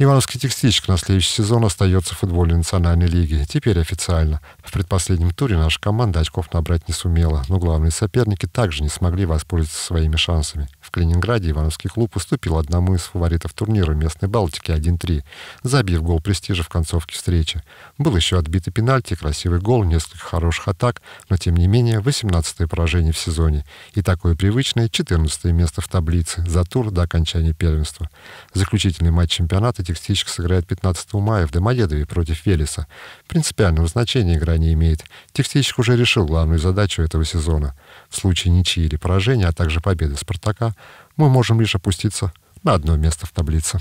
Ивановский текстильщик на следующий сезон остается в футболе национальной лиги. Теперь официально. В предпоследнем туре наша команда очков набрать не сумела, но главные соперники также не смогли воспользоваться своими шансами. В Калининграде Ивановский клуб уступил одному из фаворитов турнира местной Балтики 1-3, забив гол престижа в концовке встречи. Был еще отбитый пенальти, красивый гол, несколько хороших атак, но тем не менее 18-е поражение в сезоне и такое привычное 14 е место в таблице за тур до окончания первенства. Заключительный матч чемпионата текстичка сыграет 15 мая в Домодедове против Велеса. Принципиального значения игра не имеет. Текстичка уже решил главную задачу этого сезона. В случае ничьи или поражения, а также победы «Спартака», мы можем лишь опуститься на одно место в таблице.